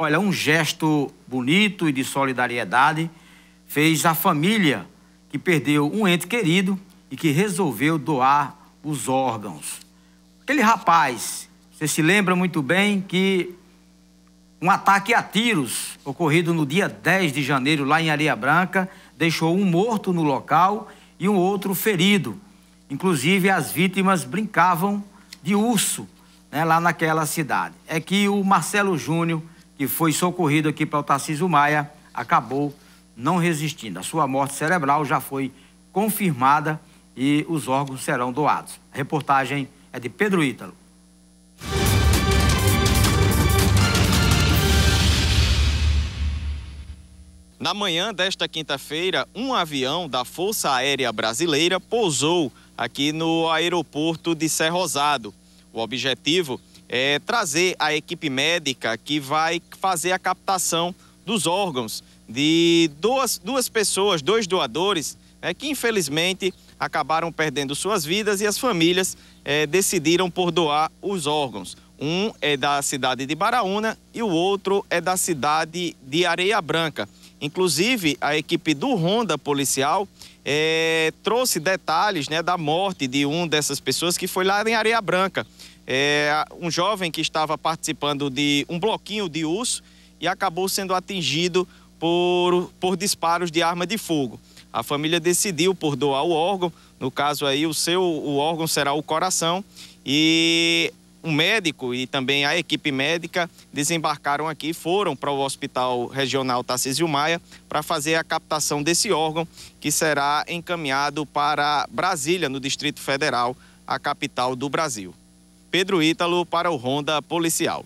Olha, um gesto bonito e de solidariedade fez a família que perdeu um ente querido e que resolveu doar os órgãos. Aquele rapaz, você se lembra muito bem que um ataque a tiros ocorrido no dia 10 de janeiro lá em Areia Branca deixou um morto no local e um outro ferido. Inclusive, as vítimas brincavam de urso né, lá naquela cidade. É que o Marcelo Júnior que foi socorrido aqui para o Tarcísio Maia, acabou não resistindo. A sua morte cerebral já foi confirmada e os órgãos serão doados. A reportagem é de Pedro Ítalo. Na manhã desta quinta-feira, um avião da Força Aérea Brasileira pousou aqui no aeroporto de Serrosado. O objetivo é, trazer a equipe médica que vai fazer a captação dos órgãos de duas, duas pessoas, dois doadores, né, que infelizmente acabaram perdendo suas vidas e as famílias é, decidiram por doar os órgãos. Um é da cidade de Baraúna e o outro é da cidade de Areia Branca. Inclusive, a equipe do Ronda Policial é, trouxe detalhes né, da morte de um dessas pessoas que foi lá em Areia Branca. É, um jovem que estava participando de um bloquinho de urso e acabou sendo atingido por, por disparos de arma de fogo. A família decidiu por doar o órgão, no caso aí o seu o órgão será o coração e um médico e também a equipe médica desembarcaram aqui, foram para o Hospital Regional Tarcísio Maia para fazer a captação desse órgão que será encaminhado para Brasília, no Distrito Federal, a capital do Brasil. Pedro Ítalo para o Ronda Policial.